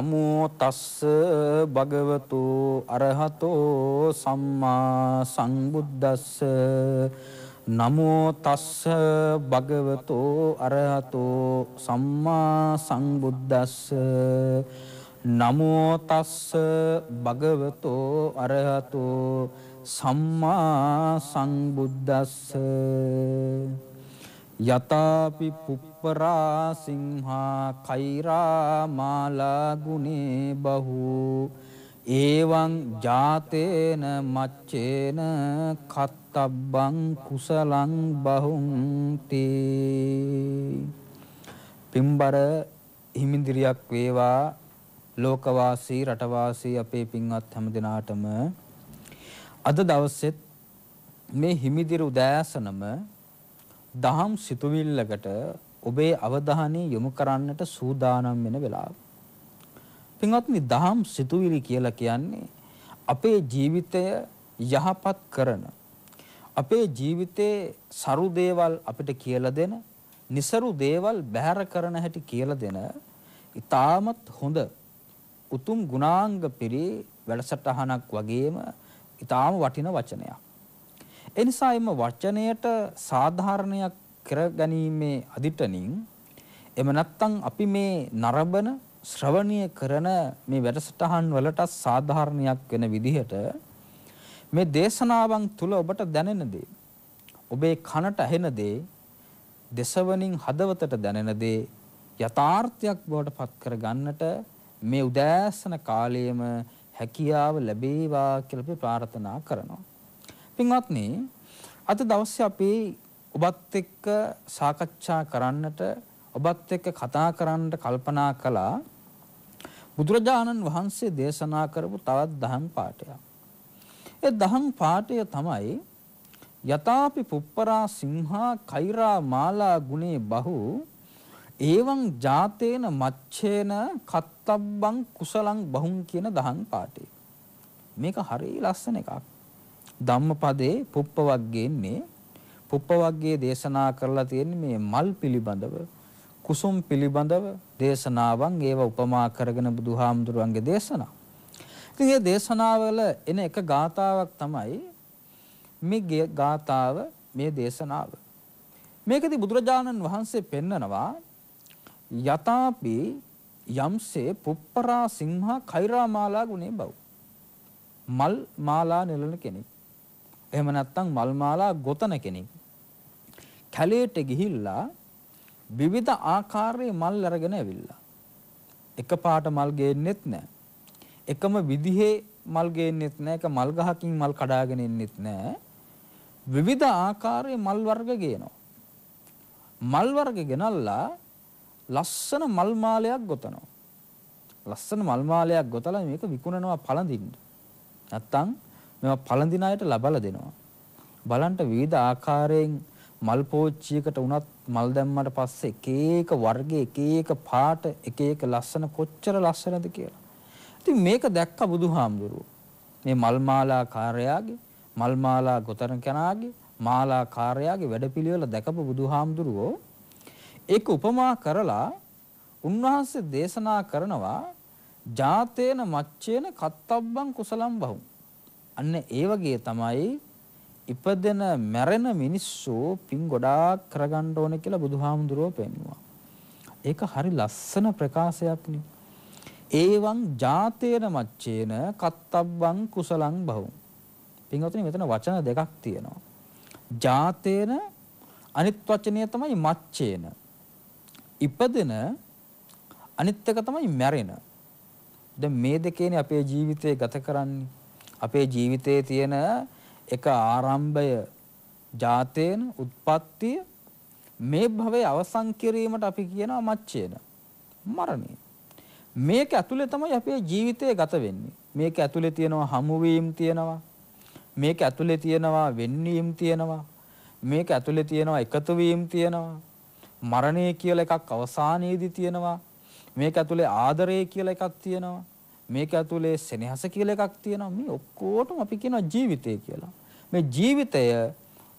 නමෝ තස්ස භගවතු අරහතෝ සම්මා සංබුද්දස්ස නමෝ තස්ස භගවතෝ අරහතෝ සම්මා සංබුද්දස්ස නමෝ තස්ස භගවතෝ අරහතෝ සම්මා සංබුද්දස්ස යතාපි පුප්ප අපරා සිංහා කෛරා මාලා ගුනේ බහූ ඒවං ජාතේන මච්චේන කත්තබ්බං කුසලං බහුන්ති පින්බර හිමින්දිරියක් වේවා ලෝකවාසී රටවාසී අපේ පින්වත් හැම දිනාටම අද දවසෙත් මේ හිමිදිරි උදෑසනම දහම් සිතුවිල්ලකට ඔබේ අවධානය යොමු කරන්නට සූදානම් වෙන වෙලාව. පින්වත්නි දහම් සිතුවිලි කියලා කියන්නේ අපේ ජීවිතය යහපත් කරන අපේ ජීවිතේ සරු දේවල් අපිට කියලා දෙන, નિසරු දේවල් බැහැර කරන හැටි කියලා දෙන ඊටාමත් හොඳ උතුම් ගුණාංග පිරි වැඩසටහනක් වගේම ඊටාම වටින වචනයක්. එනිසා එම වචනයට සාධාරණයක් කරගැනීමේ අදිටනින් එම නැත්තම් අපි මේ නරඹන ශ්‍රවණය කරන මේ වැඩසටහන් වලට සාධාරණයක් වෙන විදිහට මේ දේශනාවන් තුල ඔබට දැනෙන දේ ඔබේ කනට ඇහෙන දේ දසවනින් හදවතට දැනෙන දේ යථාර්ථයක් බවට පත් කරගන්නට මේ උදෑසන කාලයේම හැකියාව ලැබේවා කියලා අපි ප්‍රාර්ථනා කරනවා. පින්වත්නි අද දවසේ අපි ඔබත් එක්ක සාකච්ඡා කරන්නට ඔබත් එක්ක කතා කරන්නට කල්පනා කළා බුදුරජාණන් වහන්සේ දේශනා කරපු තවත් දහම් පාඩයක්. ඒ දහම් පාඩය තමයි යතාපි පුප්පරා සිංහා කෛරා මාලා ගුණේ බහු ඒවං ජාතේන මච්ඡේන කත්තබ්බං කුසලං බහුම් කියන දහම් පාඩේ. මේක හරිය ලස්සන එකක්. ධම්මපදයේ පුප්ප වර්ගයේ පුප්ප වර්ගයේ දේශනා කරලා තියෙන්නේ මේ මල් පිළිබඳව කුසුම් පිළිබඳව දේශනාවන් ඒව උපමා කරගෙන බුදුහාමුදුරන්ගේ දේශනා. ඉතින් මේ දේශනාවල එන එක ගාතාවක් තමයි මේ ගාතාව මේ දේශනාව. මේකදී බුදුරජාණන් වහන්සේ පෙන්නනවා යතාපි යම්සේ පුප්පරා සිංහා කෛරා මාලා ගුණේ බව. මල් මාලා නෙලන කෙනෙක්. එහෙම නැත්නම් මල් මාලා ගොතන කෙනෙක්. කැලේට ගිහිල්ලා විවිධ ආකාරයේ මල් අරගෙන ඇවිල්ලා. එකපාරට මල් ගේන්නෙත් නැහැ. එකම විදිහේ මල් ගේන්නෙත් නැහැ. එක මල් ගහකින් මල් කඩාගෙන ඉන්නෙත් නැහැ. විවිධ ආකාරයේ මල් වර්ග ගේනවා. මල් වර්ග ගෙනල්ලා ලස්සන මල් මාලයක් ගොතනවා. ලස්සන මල් මාලයක් ගොතලා මේක විකුණනවා පළඳින්න. නැත්තම් මේවා පළඳින අයට ලබලා දෙනවා. බලන්න විවිධ ආකාරයෙන් මල් පෝච්චියකට උනත් මල් දැම්මට පස්සේ එක එක වර්ගයේ එක එක පාට එක එක ලස්සන කොච්චර ලස්සනද කියලා. ඉතින් මේක දැක්ක බුදුහාමුදුරුවෝ. මේ මල් මාලා කාර්යාගේ මල් මාලා ගොතන කෙනාගේ මාලා කාර්යාගේ වැඩපිළිවෙල දැකපු බුදුහාමුදුරුවෝ ඒක උපමා කරලා උන්වහන්සේ දේශනා කරනවා ජාතේන මච්චේන කත්තබ්බං කුසලම් බහුම් අන්න ඒ වගේ තමයි ඉපදෙන මැරෙන මිනිස්සු පින් ගොඩාක් කරගන්න ඕන කියලා බුදුහාමුදුරුවෝ පෙන්වුවා. ඒක හරි ලස්සන ප්‍රකාශයක්නේ. ඒවං ජාතේන මච්චේන කත්තබ්බං කුසලං බහුම්. පින්වතුනි මෙතන වචන දෙකක් තියෙනවා. ජාතේන අනිත් වචනය තමයි මච්චේන. ඉපදෙන අනිත් එක තමයි මැරෙන. දැන් මේ දෙකේනේ අපේ ජීවිතය ගත කරන්නේ. අපේ ජීවිතයේ තියෙන එක ආරම්භය ජාතේන උත්පත්තිය මේ භවයේ අවසන් කිරීමට අපි කියනවා මච්චේන මරණය. මේක ඇතුලේ තමයි අපේ ජීවිතය ගත වෙන්නේ. මේක ඇතුලේ තියෙනවා හමුවීම් තියෙනවා. මේක ඇතුලේ තියෙනවා වෙන්වීම් තියෙනවා. මේක ඇතුලේ තියෙනවා එකතු වීම් තියෙනවා. මරණය කියලා එකක් අවසානයේදී තියෙනවා. මේක ඇතුලේ ආදරය කියලා එකක් තියෙනවා. මේක ඇතුලේ සෙනෙහස කියලා එකක් තියෙනවා. මේ ඔක්කොටම අපි කියනවා ජීවිතය කියලා. මේ ජීවිතය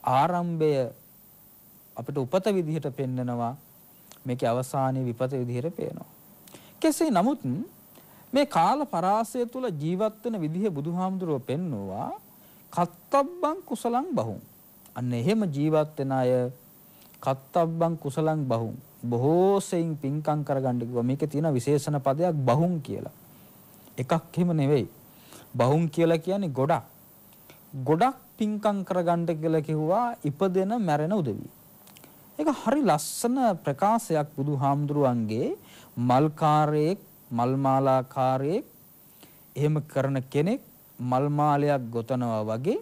ආරම්භය අපිට උපත විදිහට පෙන්නනවා. මේකේ අවසානයේ විපත විදිහට පේනවා. කෙසේ නමුත් මේ කාල පරාසය තුල ජීවත් වෙන විදිහ බුදුහාමුදුරුව පෙන්නවා කත්තබ්බං කුසලං බහුම් අන්න එහෙම ජීවත් වෙන අය කත්තබ්බං කුසලං බහුම් බොහෝසෙයින් පින්කම් කරගන්න කිව්වා මේකේ තියෙන විශේෂණ පදයක් බහුම් කියලා එකක් හිම නෙවෙයි. බහුම් කියලා කියන්නේ ගොඩක්. ගොඩක් පිංකම් කරගන්න කියලා කිව්වා ඉපදෙන මැරෙන උදවිය. ඒක හරි ලස්සන ප්‍රකාශයක් බුදුහාමුදුරුවන්ගේ මල්කාරයෙක් මල්මාලාකාරයෙක් එහෙම කරන කෙනෙක් මල්මාලයක් ගොතනවා වගේ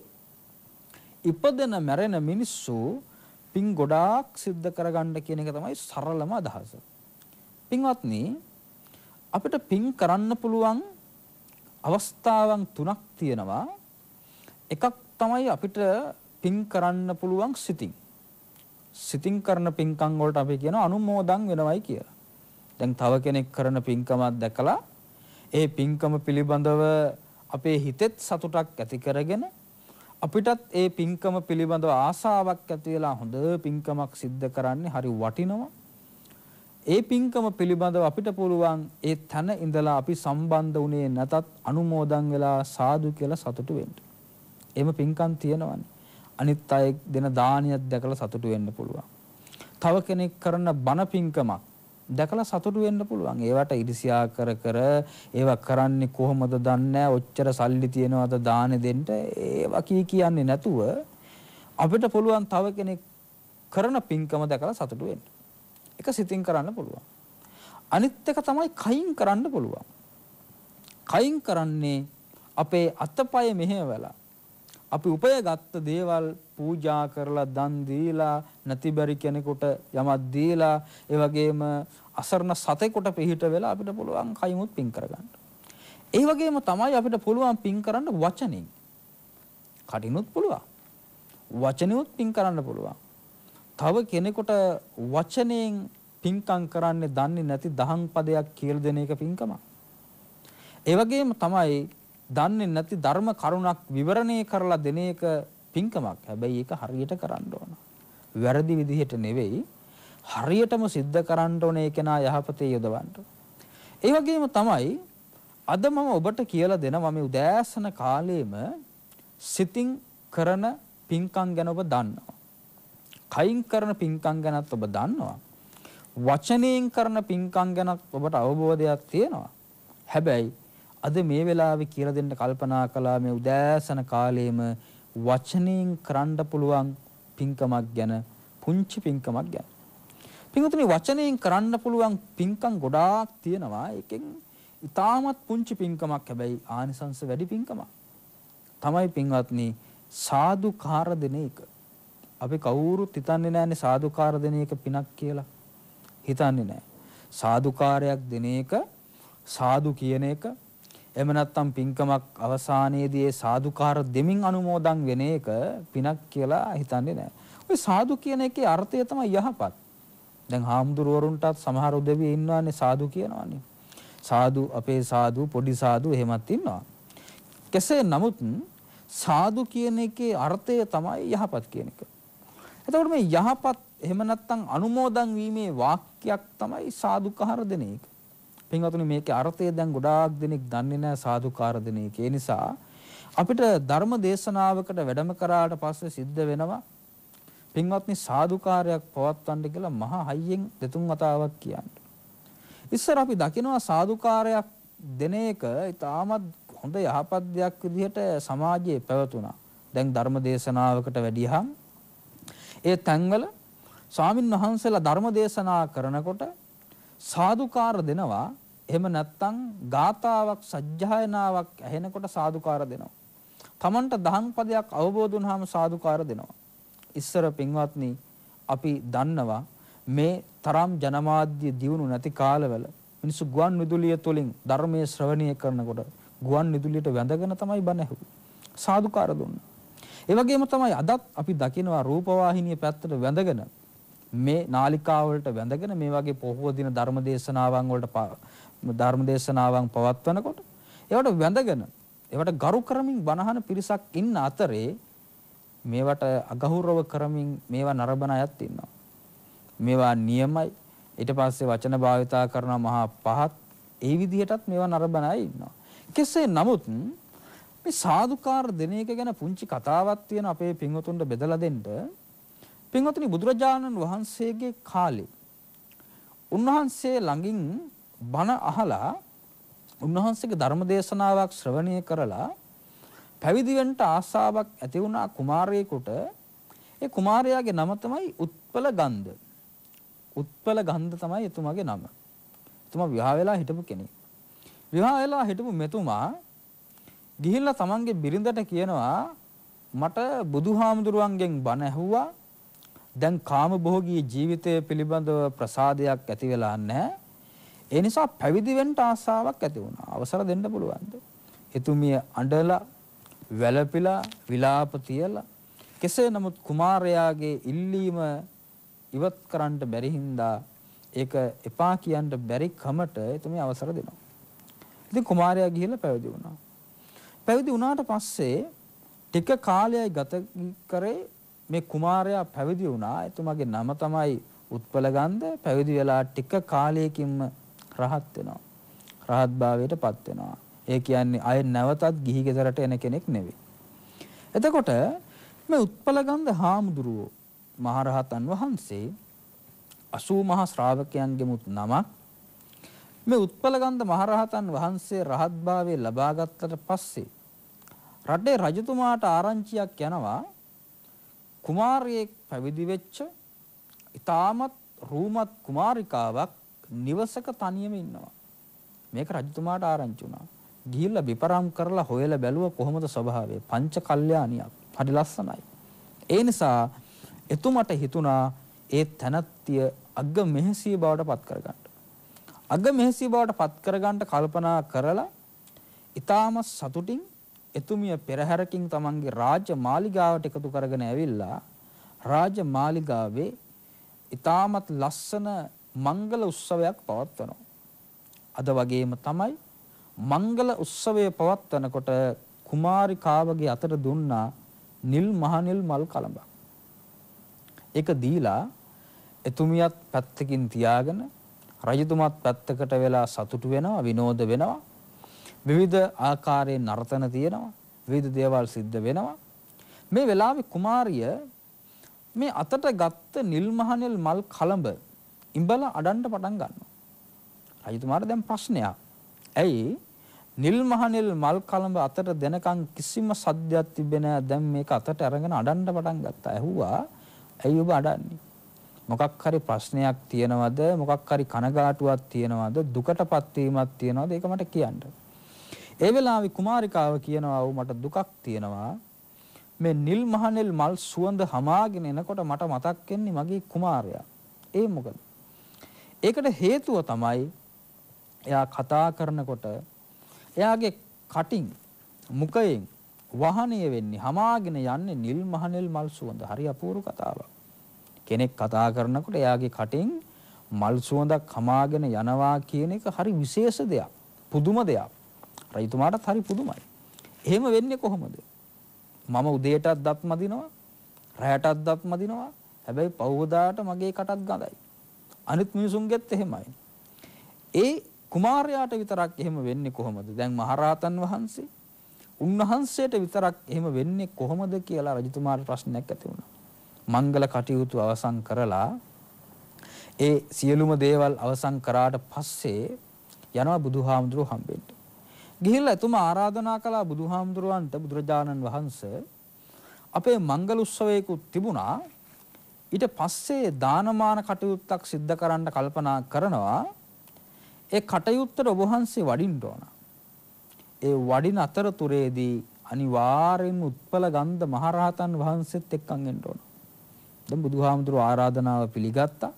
ඉපදෙන මැරෙන මිනිස්සු පින් ගොඩාක් සිද්ධ කරගන්න කියන එක තමයි සරලම අදහස. පින්වත්නි අපිට පින් කරන්න පුළුවන් අවස්ථාවන් තුනක් තියෙනවා. එකක් තමයි අපිට පින් කරන්න පුළුවන් සිතින්. සිතින් කරන පින්කම් වලට අපි කියනවා අනුමෝදන් වෙනවයි කියලා. දැන් තව කෙනෙක් කරන පින්කමක් දැකලා ඒ පින්කම පිළිබඳව අපේ හිතෙත් සතුටක් ඇති කරගෙන අපිටත් ඒ පින්කම පිළිබඳව ආසාවක් ඇති වෙලා හොඳ පින්කමක් සිද්ධ කරන්නේ හරි වටිනවා. ඒ පින්කම පිළිබඳව අපිට පුළුවන් ඒ තන ඉඳලා අපි සම්බන්ධ වුණේ නැතත් අනුමෝදන් වෙලා සාදු කියලා සතුටු වෙන්න. එහෙම පින්කම් තියෙනවනේ. අනිත් අය දෙන දානියක් දැකලා සතුටු වෙන්න පුළුවන්. තව කෙනෙක් කරන බණ පින්කමක් දැකලා සතුටු වෙන්න පුළුවන්. ඒවට ඉරිසියා කර කර ඒවා කරන්නේ කොහොමද දන්නේ ඔච්චර සල්ලි තියනවාද දානෙ දෙන්න ඒවා කී කියන්නේ නැතුව අපිට පුළුවන් තව කෙනෙක් කරන පින්කම දැකලා සතුටු වෙන්න. එක සිතින් කරන්න පුළුවන්. අනිත් එක තමයි කයින් කරන්න පුළුවන්. කයින් කරන්නේ අපේ අතපය මෙහෙවලා අපි උපයගත්ත දේවල් පූජා කරලා දන් දීලා නැතිබරි කෙනෙකුට යමක් දීලා ඒ වගේම අසරණ සතෙකුට පිහිට වෙලා අපිට පුළුවන් කයිමුත් පින් කරගන්න. ඒ වගේම තමයි අපිට පුළුවන් පින් කරන්න වචනෙන්. කටිනුත් පුළුවන්. වචනෙනුත් පින් කරන්න පුළුවන්. තව කෙනෙකුට වචනයෙන් පින්කම් කරන්න දන්නේ නැති දහම් පදයක් කියලා දෙන එක පින්කමක්. ඒ වගේම තමයි දන්නේ නැති ධර්ම කරුණක් විවරණය කරලා දෙන එක පින්කමක්. හැබැයි ඒක හරියට කරන්න ඕන. වැරදි විදිහට නෙවෙයි හරියටම සිද්ධ කරන්න ඕනේ කෙනා යහපතේ යොදවන්න. ඒ වගේම තමයි අද මම ඔබට කියලා දෙනවා මේ උදෑසන කාලයේම සිතින් කරන පින්කම් ගැන ඔබ දන්නවා. කයින් කරන පින්කම් ගැනත් ඔබ දන්නවා. වචනයෙන් කරන පින්කම් ගැනත් ඔබට අවබෝධයක් තියෙනවා. හැබැයි අද මේ වෙලාවේ කියලා දෙන්න කල්පනා කළා මේ උදෑසන කාලයේම වචනයෙන් කරන්න පුළුවන් පින්කමක් ගැන පුංචි පින්කමක් ගැන. පින්වතුනි වචනයෙන් කරන්න පුළුවන් පින්කම් ගොඩාක් තියෙනවා. ඒකෙන් ඉතාමත් පුංචි පින්කමක් හැබැයි ආනිසංස වැඩි පින්කමක්. තමයි පින්වත්නි සාදුකාර දෙන එක. අපි කවුරුත් හිතන්නේ නැන්නේ සාදුකාර දෙන එක පිනක් කියලා. හිතන්නේ නැහැ. සාදුකාරයක් දෙන එක සාදු කියන එක එහෙම නැත්නම් පින්කමක් අවසානයේදී ඒ සාදුකාර දෙමින් අනුමෝදන් වෙන එක පිනක් කියලා හිතන්නේ නැහැ. ඔය සාදු කියන එකේ අර්ථය තමයි යහපත්. දැන් හාමුදුරුවරුන්ටත් සමහර උදවිය ඉන්නවානේ සාදු කියනවානේ. සාදු අපේ සාදු පොඩි සාදු එහෙමත් ඉන්නවා. කෙසේ නමුත් සාදු කියන එකේ අර්ථය තමයි යහපත් කියන එක. එතකොට මේ යහපත් එහෙම නැත්නම් අනුමෝදන් වීමේ වාක්‍යයක් තමයි සාදුකාර දෙන එක. පින්වතුනි මේකේ අර්ථය දැන් ගොඩාක් දෙනෙක් දන්නේ නැහැ සාදුකාර දෙන එක. ඒ නිසා අපිට ධර්ම දේශනාවකට වැඩම කරාට පස්සේ සිද්ධ වෙනවා පින්වත්නි සාදුකාරයක් පවත්වන්න කියලා මහා හයියෙන් දෙතුන් වතාවක් කියන්නේ. ඉස්සර අපි දකිනවා සාදුකාරයක් දෙන එක ඊටමත් හොඳ යහපත් දෙයක් විදිහට සමාජයේ පැවතුණා. දැන් ධර්ම දේශනාවකට වැඩියහම ඒ තැන්වල ස්වාමින් වහන්සේලා ධර්ම දේශනා කරනකොට සාදුකාර දෙනවා එහෙම නැත්නම් ගාතාවක් සජ්ජායනාවක් ඇහෙනකොට සාදුකාර දෙනවා. Tamanට දහම් පදයක් අවබෝධ වුණාම සාදුකාර දෙනවා. ඉස්සර පින්වත්නි අපි දන්නවා මේ තරම් ජනමාධ්‍ය දියුණු නැති කාලවල මිනිස්සු ගුවන් විදුලිය තුලින් ධර්මයේ ශ්‍රවණය කරනකොට ගුවන් විදුලියට වැඳගෙන තමයි බණ ඇහුවේ. සාදුකාර දුන්නා. ඒ වගේම තමයි අදත් අපි දකිනවා රූපවාහිනිය පැත්තට වැඳගෙන මේ නාලිකාව වලට වැඳගෙන මේ වගේ පොහොව දින ධර්මදේශනාවන් වලට ධර්මදේශනාවන් පවත්වනකොට ඒවට වැඳගෙන ඒවට ගරු කරමින් බණහන පිරිසක් ඉන්න අතරේ මේවට අගෞරව කරමින් මේවා නරඹන අයත් ඉන්නවා. මේවා නියමයි ඊට පස්සේ වචන භාවිතා කරන මහා පහත් ඒ විදිහටත් මේවා නරඹන අය ඉන්නවා. කෙසේ නමුත් මේ සාදුකාර දෙන එක ගැන පුංචි කතාවක් තියෙන අපේ පින්වතුන්ට බෙදලා දෙන්න. පින්වතුනි බුදුරජාණන් වහන්සේගේ කාලේ උන්වහන්සේ ළඟින් බණ අහලා උන්වහන්සේගේ ධර්ම දේශනාවක් ශ්‍රවණය කරලා පැවිදි වෙන්න ආසාවක් ඇති වුණා කුමාරයෙකුට. ඒ කුමාරයාගේ නම තමයි උත්පල ගන්ධ. උත්පල ගන්ධ තමයි එතුමාගේ නම. එතුමා විවාහ වෙලා හිටපු කෙනෙක්. විවාහ වෙලා හිටපු මෙතුමා ගිහිල්ලා තමන්ගේ බිරිඳට කියනවා මට බුදුහාමුදුරුවන්ගෙන් බණ ඇහුවා දැන් කාමභෝගී ජීවිතය පිළිබඳව ප්‍රසාදයක් ඇති වෙලා නැහැ. ඒ නිසා පැවිදි වෙන්න ආසාවක් ඇති වුණා. අවසර දෙන්න පුළුවන්ද? එතුමිය අඬලා වැළපිලා විලාප තියලා කෙසේ නමුත් කුමාරයාගේ ඉල්ලීම ඉවත් කරන්න බැරි හින්දා ඒක එපා කියන්න බැරි කමට එතුමිය අවසර දෙනවා. ඉතින් කුමාරයා ගිහිල්ලා පැවිදි වුණා. පැවිදි වුණාට පස්සේ ටික කාලයයි ගත කරේ මේ කුමාරයා පැවිදි වුණා. එතුමාගේ නම තමයි උත්පලගන්ධ. පැවිදි වෙලා ටික කාලයකින්ම රහත් වෙනවා. රහත් භාවයට පත් වෙනවා. ඒ කියන්නේ අය නැවතත් ගිහි ගෙදරට එන කෙනෙක් නෙවෙයි. එතකොට මේ උත්පලගන්ධ හාමුදුරුවෝ මහරහතන් වහන්සේ 80 මහා ශ්‍රාවකයන්ගෙමුත් නමක් මේ උත්පලගන්ධ මහරහතන් වහන්සේ රහත්භාවය ලබා ගත්තට පස්සේ රටේ රජතුමාට ආරංචියක් යනවා කුමාරියෙක් පැවිදි වෙච්ච ඉතාමත් රූමත් කුමාරිකාවක් නිවසක තනියම ඉන්නවා. මේක රජතුමාට ආරංචි වුණා. ගිහිල්ලා විපරම් කරලා හොයලා බැලුවා කොහොමද ස්වභාවය? පංච කල්යාණියක්. හරි ලස්සනයි. ඒ නිසා එතුමට හිතුණා ඒ තනත්තිය අග්ග මෙහසිය බවට පත් කරගන්න. අග මෙහෙසි බවට පත් කරගන්න කල්පනා කරලා ඊටාම සතුටින් එතුමිය පෙරහැරකින් තමන්ගේ රාජ්‍ය මාලිගාවට එකතු කරගෙන ඇවිල්ලා රාජ්‍ය මාලිගාවේ ඊටාමත් ලස්සන මංගල උත්සවයක් පවත්වනවා. අද වගේම තමයි මංගල උත්සවය පවත්වනකොට කුමාරිකාවගේ අතට දුන්නා නිල් මහනිල් මල් කලඹක්. ඒක දීලා එතුමියත් පැත්තකින් තියාගෙන රජතුමත් පැත්තකට වෙලා සතුටු වෙනවා විනෝද වෙනවා විවිධ ආකාරයෙන් නර්තන තියෙනවා විවිධ දේවල් සිද්ධ වෙනවා මේ වෙලාවේ කුමාරිය මේ අතට ගත්ත නිල් මහනෙල් මල් කලඹ ඉඹල අඩන්න පටන් ගන්නවා රජතුමාට දැන් ප්‍රශ්නයක් ඇයි නිල් මහනෙල් මල් කලඹ අතට දෙනකන් කිසිම සද්දයක් තිබෙන්නේ නැහැ. දැන් මේක අතට අරගෙන අඩන්න පටන් ගත්තා. ඇහුවා ඇයි ඔබ අඩන්නේ? මොකක් හරි ප්‍රශ්නයක් තියෙනවද මොකක් හරි කනගාටුවක් තියෙනවද දුකටපත් වීමක් තියෙනවද ඒක මට කියන්න. ඒ වෙලාවේ කුමාරිකාව කියනවා මට දුකක් තියෙනවා. මේ නිල් මහනෙල් මල් සුවඳ හමාගෙන එනකොට මට මතක් වෙන්නේ මගේ කුමාරයා. ඒ මොකද? ඒකට හේතුව තමයි එයා කතා කරනකොට එයාගේ කටින් මුඛයෙන් වහණය වෙන්නේ හමාගෙන යන්නේ නිල් මහනෙල් මල් සුවඳ. හරි අපූර්ව කතාවක්. කෙනෙක් කතා කරනකොට එයාගේ කටින් මල් සුවඳක් කමාගෙන යනවා කියන එක හරි විශේෂ දෙයක්. පුදුම දෙයක්. රයිතුමාටත් හරි පුදුමයි. එහෙම වෙන්නේ කොහොමද? මම උදේටත් දත් මදිනවා, රැයටත් දත් මදිනවා. හැබැයි පවුවදාට මගේ කටත් ගඳයි. අනිත් මිනිසුන්ගෙත් එහෙමයි. ඒ කුමාරයාට විතරක් එහෙම වෙන්නේ කොහොමද? දැන් මහරහතන් වහන්සේ උන්වහන්සේට විතරක් එහෙම වෙන්නේ කොහොමද කියලා රජතුමාට ප්‍රශ්නයක් ඇති වුණා. මංගල කටයුතු අවසන් කරලා ඒ සියලුම දේවල් අවසන් කරාට පස්සේ යනවා බුදුහාමුදුරුව හම්බෙන්න. ගිහිල්ලා එතුමා ආරාධනා කළා බුදුහාමුදුරුවන්ට බුදුරජාණන් වහන්සේ අපේ මංගල උත්සවයකුත් තිබුණා. ඊට පස්සේ දානමාන කටයුත්තක් සිද්ධ කරන්න කල්පනා කරනවා. ඒ කටයුත්තට ඔබ වහන්සේ වඩින්න ඕන. ඒ වඩින අතරතුරේදී අනිවාර්යෙන්ම උත්පල ගන්ධ මහරහතන් වහන්සේත් එක්කන් එන්න ඕන. දැන් බුදුහාමුදුරුවෝ ආරාධනාව පිළිගත්තා.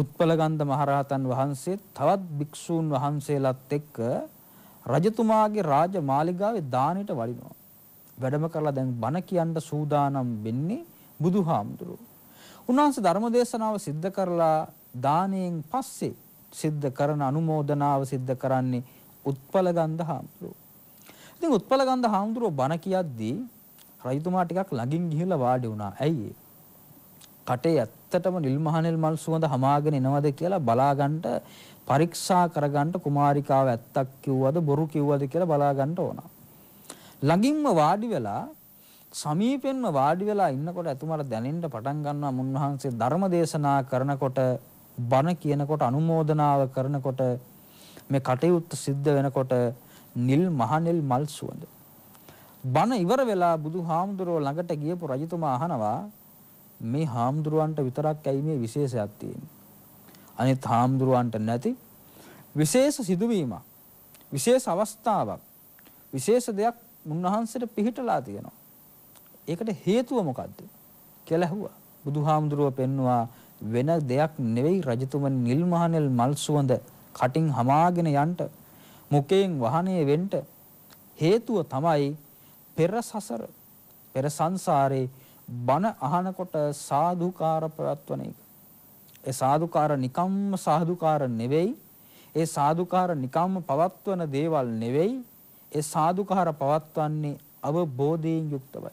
උත්පලගන්ධ මහරහතන් වහන්සේ තවත් භික්ෂූන් වහන්සේලාත් එක්ක රජතුමාගේ රාජමාලිගාවේ දානෙට වඩිනවා. වැඩම කරලා දැන් බණ කියන්න සූදානම් වෙන්නේ බුදුහාමුදුරුවෝ. උන්වහන්සේ ධර්මදේශනාව සිද්ධ කරලා දානයෙන් පස්සේ සිද්ධ කරන අනුමෝදනාව සිද්ධ කරන්නේ උත්පලගන්ධ හාමුදුරුවෝ. ඉතින් උත්පලගන්ධ හාමුදුරුවෝ බණ කියද්දී රජතුමා ටිකක් ළඟින් ගිහිල්ලා වාඩි වුණා. ඇයි ඒ? කටේ ඇත්තටම නිල්මහනෙල් මල් සුවඳ හමාගෙන එනවද කියලා බලාගන්න පරීක්ෂා කරගන්න කුමාරිකාව ඇත්තක් කිව්වද බොරු කිව්වද කියලා බලාගන්න ඕන. ළඟින්ම වාඩි වෙලා සමීපෙන්ම වාඩි වෙලා ඉන්නකොට එතුමාට දැනෙන්න පටන් ගන්නවා මුන්වහන්සේ ධර්ම දේශනා කරනකොට බණ කියනකොට අනුමෝදනාව කරනකොට මේ කටයුත්ත සිද්ධ වෙනකොට නිල් මහනෙල් මල් සුවඳ. බණ ඉවර වෙලා බුදුහාමුදුරුවෝ ළඟට ගියපු රජතුමා අහනවා මේ හාමුදුරුවන්ට විතරක් ඇයි මේ විශේෂයක් තියෙන්නේ. අනිත් හාමුදුරුවන්ට නැති විශේෂ සිදුවීමක්. විශේෂ අවස්ථාවක්. විශේෂ දෙයක් මුන්නහන්සේට පිහිටලා තියෙනවා. ඒකට හේතුව මොකද්ද කියලා ඇහුවා. බුදුහාමුදුරුව පෙන්නවා වෙන දෙයක් නෙවෙයි රජතුමනි නිල් මහනෙල් මල් සුවඳ කටින් හමාගෙන යන්න මුකයෙන් වහනේ වෙන්න හේතුව තමයි පෙර සසර පෙර සංසාරේ බණ අහනකොට සාදුකාර ප්‍රවත්වන එක. ඒ සාදුකාර නිකම්ම සාදුකාර නෙවෙයි. ඒ සාදුකාර නිකම්ම පවත්වන දේවල් නෙවෙයි. ඒ සාදුකාර පවත්වන්නේ අවබෝධයෙන් යුක්තවයි.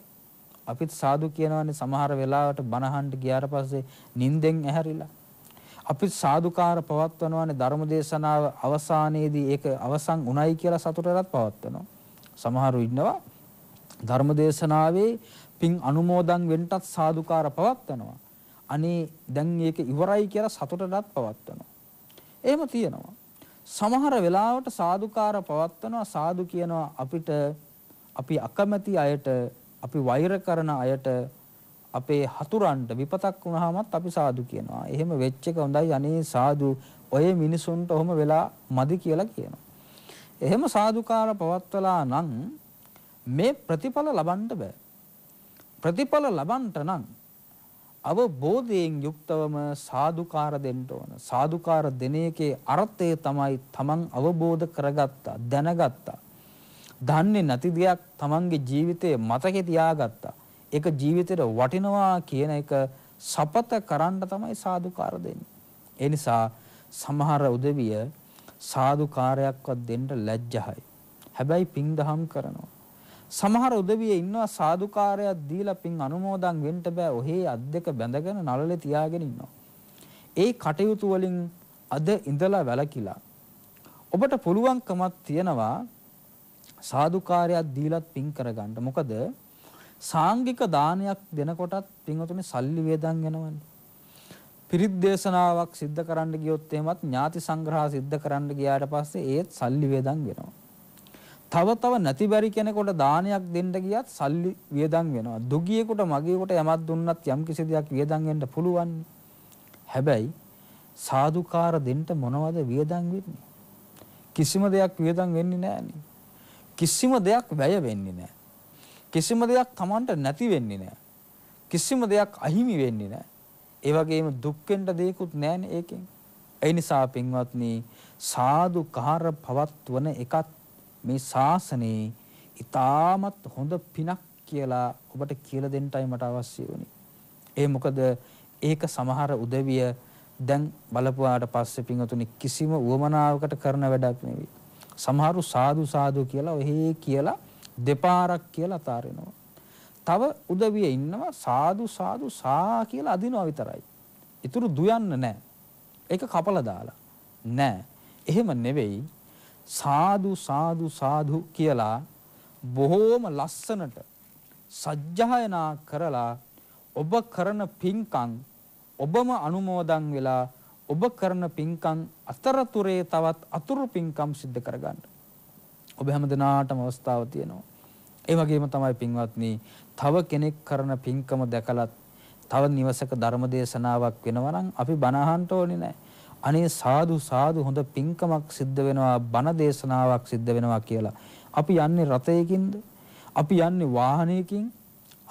අපිත් සාදු කියනවානේ සමහර වෙලාවට බනහන්ට ගියාට පස්සේ නිින්දෙන් ඇහැරිලා. අපිත් සාදුකාර පවත්වනවානේ ධර්මදේශනාව අවසානයේදී ඒක අවසන් උණයි කියලා සතුටටත් පවත්වනවා. සමහරු ඉන්නවා ධර්මදේශනාවේ පින් අනුමෝදන් වෙන්නත් සාදුකාර පවත්වනවා. අනේ දැන් ඒක ඉවරයි කියලා සතුටටත් පවත්වනවා. එහෙම තියෙනවා. සමහර වෙලාවට සාදුකාර පවත්වනවා සාදු කියනවා අපිට අපි අකමැති අයට අපි වෛර කරන අයට අපේ හතුරන්ට විපතක් වුණාමත් අපි සාදු කියනවා. එහෙම වෙච්ච එක හොඳයි අනේ සාදු ඔය මිනිසුන්ට ඔහොම වෙලා මදි කියලා කියනවා. එහෙම සාදුකාර පවත්වලා නම් මේ ප්‍රතිඵල ලබන්න බෑ. ප්‍රතිඵල ලබන්ට නම් අවබෝධයෙන් යුක්තවම සාදුකාර දෙන්න ඕන. සාදුකාර දෙන එකේ අර්ථය තමයි තමන් අවබෝධ කරගත්තා, දැනගත්තා. දන්නේ නැති දෙයක් තමන්ගේ ජීවිතේ මතකේ තියාගත්තා. ඒක ජීවිතේට වටිනවා කියන එක සපත කරන්න තමයි සාදුකාර දෙන්නේ. ඒ නිසා සමහර උදවිය සාදුකාරයක්වත් දෙන්න ලැජ්ජහයි. හැබැයි පින් දහම් කරනවා. සමහර උදවිය ඉන්නවා සාදුකාරයක් දීලා පින් අනුමෝදන් වෙන්න බෑ. ඔහේ අත් දෙක බැඳගෙන නළලේ තියාගෙන ඉන්නවා. ඒ කටයුතු වලින් අද ඉඳලා වැළකිලා ඔබට පුළුවන්කමක් තියනවා සාදුකාරයක් දීලත් පින් කරගන්න. මොකද සාංගික දානයක් දෙනකොටත් පින්වතුනි සල්ලි වේදන් වෙනවනේ. පිරිත් දේශනාවක් සිද්ධ කරන්න ගියොත් එහෙමත් ඥාති සංග්‍රහ සිද්ධ කරන්න ගියාට පස්සේ ඒත් සල්ලි වේදන් වෙනවා. තව තව නැතිබරි කෙනෙකුට දානයක් දෙන්න ගියත් සල්ලි වියදම් වෙනවා. දුගියෙකුට මගියෙකුට යමක් දුන්නත් යම් කිසි දෙයක් වියදම් වෙන්න පුළුවන්. හැබැයි සාදුකාර දෙන්න මොනවද වියදම් වෙන්නේ? කිසිම දෙයක් වියදම් වෙන්නේ නැහනේ. කිසිම දෙයක් වැය වෙන්නේ නැහැ. කිසිම දෙයක් Tamanට නැති වෙන්නේ නැහැ. කිසිම දෙයක් අහිමි වෙන්නේ නැහැ. ඒ වගේම දුක් වෙන්න දෙයක්වත් නැහැනේ ඒකෙන්. ඒ නිසා පින්වත්නි සාදුකාර පවත්වන එකත් මේ ශාසනයේ ඉතාමත් හොඳ පිනක් කියලා ඔබට කියලා දෙන්නයි මට අවශ්‍ය වුණේ. ඒ මොකද ඒක සමහර උදවිය දැන් බලපුවාට පස්සේ පින්වතුනි කිසිම උවමනාවකට කරන වැඩක් නෙවෙයි. සමහරු සාදු සාදු කියලා ඔහේ කියලා දෙපාරක් කියලා අතාරිනවා. තව උදවිය ඉන්නවා සාදු සාදු සා කියලා අදිනවා විතරයි. ඊටු දුයන්න නැහැ. ඒක කපලා දාලා. නැහැ. එහෙම නෙවෙයි සාදු සාදු සාදු කියලා බොහෝම ලස්සනට සජ්ජායනා කරලා ඔබ කරන පින්කම් ඔබම අනුමෝදන් වෙලා ඔබ කරන පින්කම් අතරතුරේ තවත් අතුරු පින්කම් සිද්ධ කරගන්න. ඔබ හැමදෙනාටම අවස්ථාව තියෙනවා. ඒ වගේම තමයි පින්වත්නි තව කෙනෙක් කරන පින්කම දැකලත් තව නිවසක ධර්ම දේශනාවක් වෙනවා නම් අපි බනහන්ට ඕනේ නැහැ. අනේ සාදු සාදු හොඳ පිංකමක් සිද්ධ වෙනවා බණ දේශනාවක් සිද්ධ වෙනවා කියලා. අපි යන්නේ රථයකින්ද? අපි යන්නේ වාහනයකින්?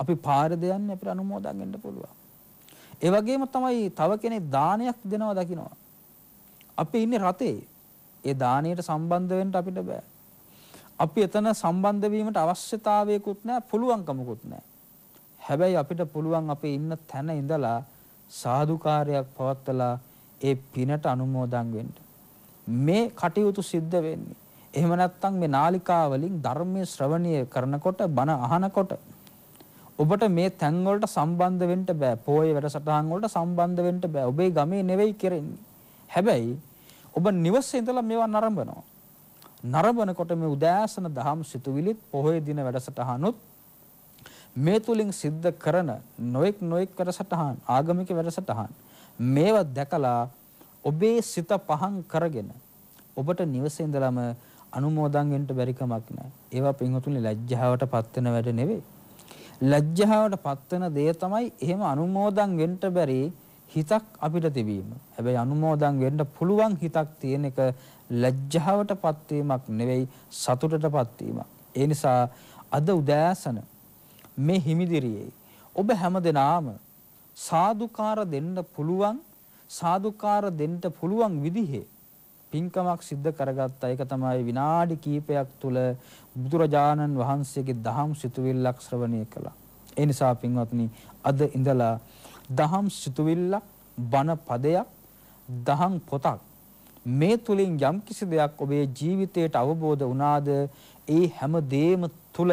අපි පාරද යන්නේ අපිට අනුමෝදන් වෙන්න පුළුවන්. ඒ වගේම තමයි තව කෙනෙක් දානයක් දෙනවා දකින්නවා. අපි ඉන්නේ රතේ. ඒ දාණයට සම්බන්ධ වෙන්න අපිට බෑ. අපි එතන සම්බන්ධ වීමට අවශ්‍යතාවයකුත් නෑ, පුළුවන්කමකුත් නෑ. හැබැයි අපිට පුළුවන් අපි ඉන්න තැන ඉඳලා සාදුකාරයක් පවත්ලා ඒ පිනට අනුමෝදන් වෙන්න. මේ කටයුතු සිද්ධ වෙන්නේ. එහෙම නැත්නම් මේ නාලිකාවලින් ධර්මයේ ශ්‍රවණය කරනකොට බණ අහනකොට ඔබට මේ තැන් වලට සම්බන්ධ වෙන්න බෑ. පොයේ වැඩසටහන් වලට සම්බන්ධ වෙන්න බෑ. ඔබේ ගමේ නෙවෙයි කරෙන්නේ. හැබැයි ඔබ නිවසේ ඉඳලා මේවා නරඹනවා. නරඹනකොට මේ උදෑසන දහම් සිතුවිලිත් පොහොය දින වැඩසටහනුත් මේ තුලින් සිද්ධ කරන නොඑක් නොඑක් වැඩසටහන් ආගමික වැඩසටහන් මේවා දැකලා ඔබේ සිත පහන් කරගෙන ඔබට නිවසේ ඉඳලම අනුමෝදන් වෙන්න බැරි කමක් නැහැ. ඒවා පින්වතුනි ලැජ්ජාවට පත් වෙන වැඩ නෙවෙයි. ලැජ්ජාවට පත් වෙන දේ තමයි එහෙම අනුමෝදන් වෙන්න බැරි හිතක් අපිට තිබීම. හැබැයි අනුමෝදන් වෙන්න පුළුවන් හිතක් තියෙන එක ලැජ්ජාවට පත් වීමක් නෙවෙයි සතුටට පත් වීමක්. ඒ නිසා අද උදෑසන මේ හිමිදිරියේ ඔබ හැමදෙනාම සාදුකාර දෙන්න පුළුවන් සාදුකාර දෙන්න පුළුවන් විදිහේ පින්කමක් සිද්ධ කරගත්තා. ඒක තමයි විනාඩි කීපයක් තුල බුදුරජාණන් වහන්සේගේ දහම් සිතුවිල්ලක් ශ්‍රවණය කළා. ඒ නිසා පින්වත්නි අද ඉඳලා දහම් සිතුවිල්ලක් බණ පදයක් දහම් පොතක් මේ තුලින් යම් කිසි දෙයක් ඔබේ ජීවිතයට අවබෝධ වුණාද ඒ හැම දෙයක්ම තුල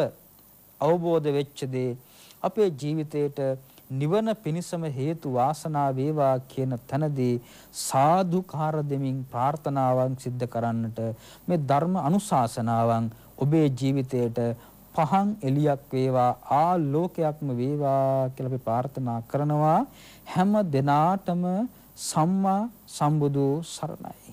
අවබෝධ වෙච්ච දේ අපේ ජීවිතයට නිවන පිණසම හේතු වාසනා වේවා කියන තැනදී සාදුකාර දෙමින් ප්‍රාර්ථනාවන් සිද්ධ කරන්නට මේ ධර්ම අනුශාසනාවන් ඔබේ ජීවිතයට පහන් එලියක් වේවා ආලෝකයක්ම වේවා කියලා අපි ප්‍රාර්ථනා කරනවා හැම දිනාටම සම්මා සම්බුදු සරණයි